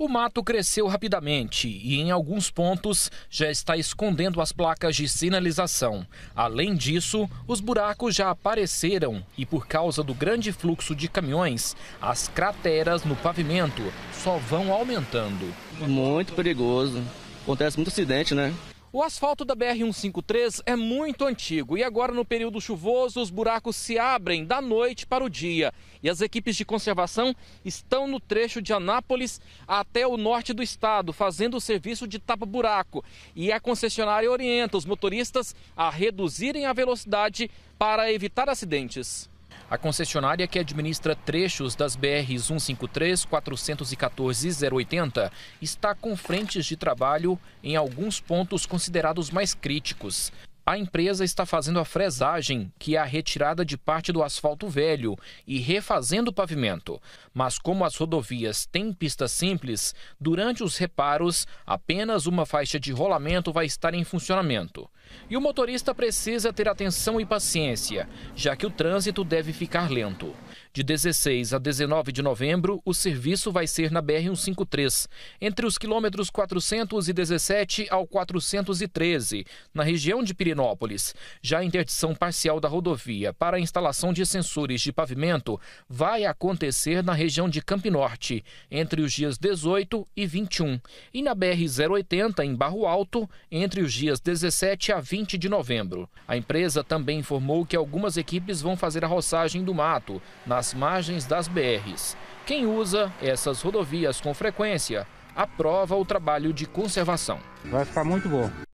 O mato cresceu rapidamente e, em alguns pontos, já está escondendo as placas de sinalização. Além disso, os buracos já apareceram e, por causa do grande fluxo de caminhões, as crateras no pavimento só vão aumentando. Muito perigoso. Acontece muito acidente, né? O asfalto da BR-153 é muito antigo e agora, no período chuvoso, os buracos se abrem da noite para o dia. E as equipes de conservação estão no trecho de Anápolis até o norte do estado, fazendo o serviço de tapa-buraco. E a concessionária orienta os motoristas a reduzirem a velocidade para evitar acidentes. A concessionária que administra trechos das BRs 153, 414 e 080 está com frentes de trabalho em alguns pontos considerados mais críticos. A empresa está fazendo a fresagem, que é a retirada de parte do asfalto velho, e refazendo o pavimento. Mas como as rodovias têm pista simples, durante os reparos, apenas uma faixa de rolamento vai estar em funcionamento. E o motorista precisa ter atenção e paciência, já que o trânsito deve ficar lento. De 16 a 19 de novembro, o serviço vai ser na BR-153, entre os quilômetros 417 ao 413, na região de Pirinópolis. Já a interdição parcial da rodovia para a instalação de sensores de pavimento vai acontecer na região de Campinorte, entre os dias 18 e 21, e na BR-080, em Barro Alto, entre os dias 17 a 20 de novembro. A empresa também informou que algumas equipes vão fazer a roçagem do mato nas nas margens das BRs. Quem usa essas rodovias com frequência aprova o trabalho de conservação. Vai ficar muito bom.